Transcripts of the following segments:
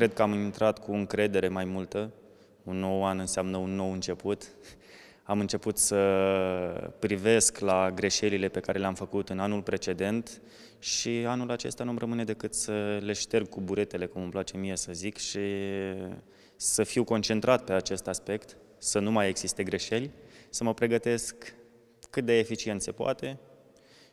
cred că am intrat cu încredere mai multă. Un nou an înseamnă un nou început. Am început să privesc la greșelile pe care le-am făcut în anul precedent și anul acesta nu-mi rămâne decât să le șterg cu buretele, cum îmi place mie să zic, și să fiu concentrat pe acest aspect, să nu mai existe greșeli, să mă pregătesc cât de eficient se poate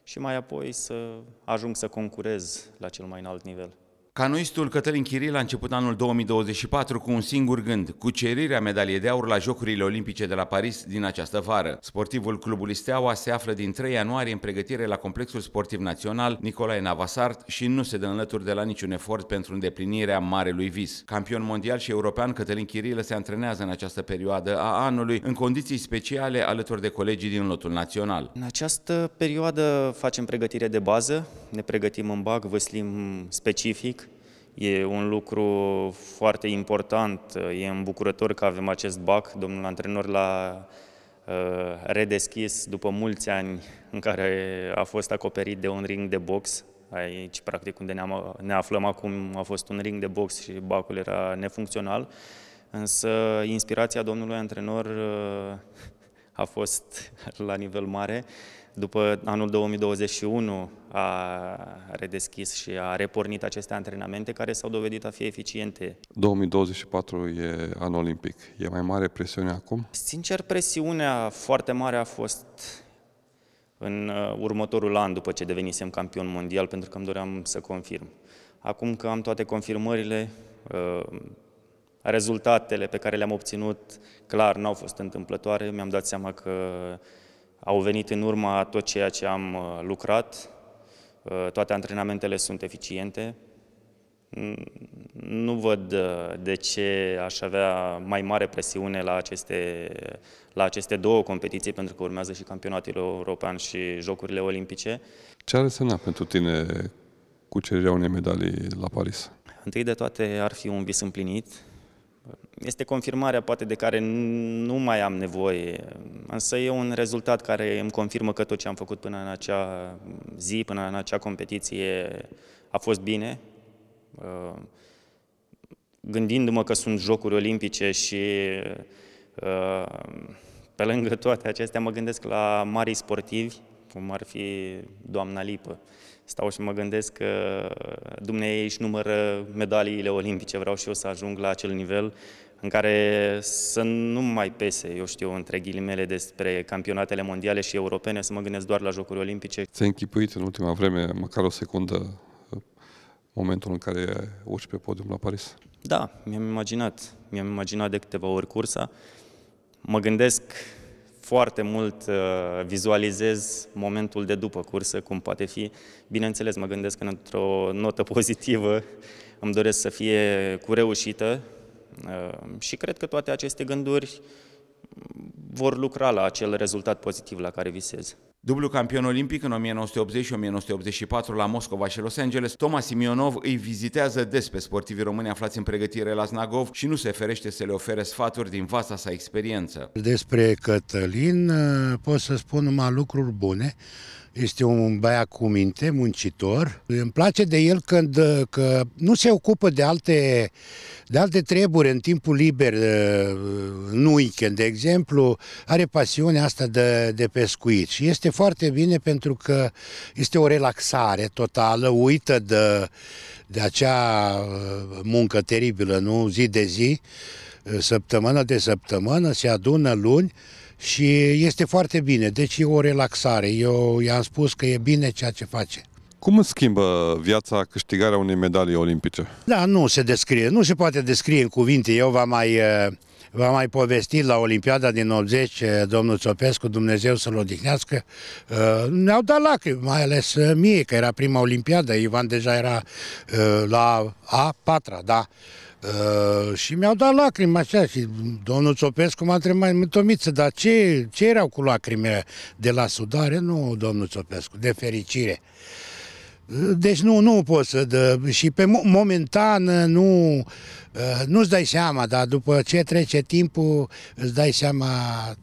și mai apoi să ajung să concurez la cel mai înalt nivel. Canoistul Cătălin Chiril a început anul 2024 cu un singur gând, cu cererea medaliei de aur la Jocurile Olimpice de la Paris din această vară. Sportivul clubului Steaua se află din 3 ianuarie în pregătire la Complexul Sportiv Național Nicolae Navasart și nu se dă înlături de la niciun efort pentru îndeplinirea marelui vis. Campion mondial și european Cătălin Chiril se antrenează în această perioadă a anului în condiții speciale alături de colegii din lotul național. În această perioadă facem pregătire de bază, ne pregătim în bag, văslim specific, E un lucru foarte important, e îmbucurător că avem acest BAC. Domnul antrenor l-a uh, redeschis după mulți ani în care a fost acoperit de un ring de box. Aici, practic, unde ne aflăm acum, a fost un ring de box și bacul era nefuncțional. Însă, inspirația domnului antrenor uh, a fost la nivel mare. După anul 2021 a redeschis și a repornit aceste antrenamente care s-au dovedit a fi eficiente. 2024 e anul olimpic. E mai mare presiune acum? Sincer, presiunea foarte mare a fost în uh, următorul an după ce devenisem campion mondial, pentru că îmi doream să confirm. Acum că am toate confirmările, uh, Rezultatele pe care le-am obținut, clar, n-au fost întâmplătoare. Mi-am dat seama că au venit în urma tot ceea ce am uh, lucrat. Uh, toate antrenamentele sunt eficiente. Nu văd uh, de ce aș avea mai mare presiune la aceste, la aceste două competiții, pentru că urmează și campionatul european și Jocurile Olimpice. Ce ar însemna pentru tine cucerirea unei medalii la Paris? Întâi de toate ar fi un vis împlinit, este confirmarea poate de care nu mai am nevoie, însă e un rezultat care îmi confirmă că tot ce am făcut până în acea zi, până în acea competiție a fost bine. Uh, gândindu-mă că sunt Jocuri Olimpice și uh, pe lângă toate acestea mă gândesc la mari sportivi, cum ar fi doamna Lipă, stau și mă gândesc că uh, dumneavoastră își numără medaliile olimpice, vreau și eu să ajung la acel nivel în care să nu mai pese, eu știu, între ghilimele despre campionatele mondiale și europene, să mă gândesc doar la Jocuri Olimpice. Ți-ai închipuit în ultima vreme, măcar o secundă, uh, momentul în care urci pe podium la Paris? Da, mi-am imaginat. Mi-am imaginat de câteva ori cursa. Mă gândesc foarte mult uh, vizualizez momentul de după cursă, cum poate fi. Bineînțeles, mă gândesc că într-o notă pozitivă, îmi doresc să fie cu reușită uh, și cred că toate aceste gânduri vor lucra la acel rezultat pozitiv la care visez. Dublu campion olimpic în 1980 și 1984 la Moscova și Los Angeles, Toma Simionov îi vizitează des pe sportivii români aflați în pregătire la Znagov și nu se ferește să le ofere sfaturi din vasta sa experiență. Despre Cătălin eh, pot să spun numai lucruri bune, este un băiat cu minte, muncitor. Îmi place de el când uh, că nu se ocupă de alte, de alte treburi în timpul liber, uh, în weekend, de exemplu, are pasiunea asta de, de pescuit și este foarte bine pentru că este o relaxare totală, uită de, de acea uh, muncă teribilă, nu? Zi de zi, săptămână de săptămână, se adună luni și este foarte bine. Deci e o relaxare. Eu i-am spus că e bine ceea ce face. Cum îți schimbă viața câștigarea unei medalii olimpice? Da, nu se descrie, nu se poate descrie în cuvinte. Eu v-am mai uh, V-am mai povestit la Olimpiada din 80, eh, domnul Țopescu, Dumnezeu să-l odihnească, eh, ne-au dat lacrimi, mai ales eh, mie, că era prima Olimpiadă, Ivan deja era la a patra, da? Uh, și mi-au dat lacrimi așa și domnul Țopescu m-a întrebat, Tomiță, dar ce, ce erau cu lacrimile de la sudare? Nu, domnul Țopescu, de fericire. Deci nu, nu pot să dă. Și pe momentan uh, nu, uh, nu-ți dai seama, dar după ce trece timpul îți dai seama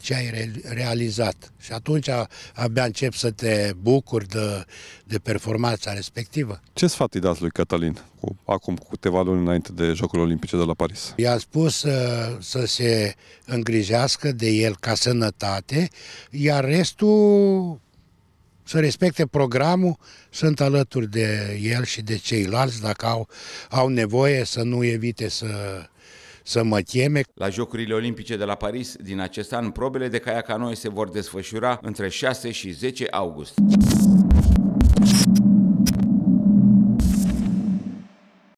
ce ai realizat. Și atunci abia încep să te bucuri de, de performanța respectivă. Ce sfat îi dați lui Cătălin cu, acum cu câteva luni înainte de Jocurile Olimpice de la Paris? I-a spus să, uh, să se îngrijească de el ca sănătate, iar restul să respecte programul, sunt alături de el și de ceilalți dacă au, au nevoie să nu evite să, să mă cheme. La Jocurile Olimpice de la Paris din acest an, probele de caiaca noi se vor desfășura între 6 și 10 august.